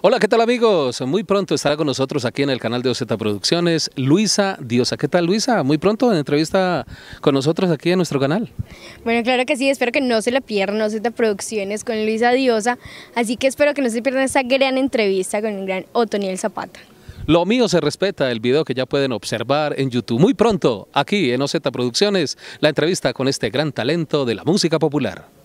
Hola, ¿qué tal amigos? Muy pronto estará con nosotros aquí en el canal de OZ Producciones Luisa Diosa. ¿Qué tal Luisa? Muy pronto en entrevista con nosotros aquí en nuestro canal. Bueno, claro que sí, espero que no se la pierdan OZ Producciones con Luisa Diosa, así que espero que no se pierdan esta gran entrevista con el gran Otoniel Zapata. Lo mío se respeta, el video que ya pueden observar en YouTube. Muy pronto, aquí en OZ Producciones, la entrevista con este gran talento de la música popular.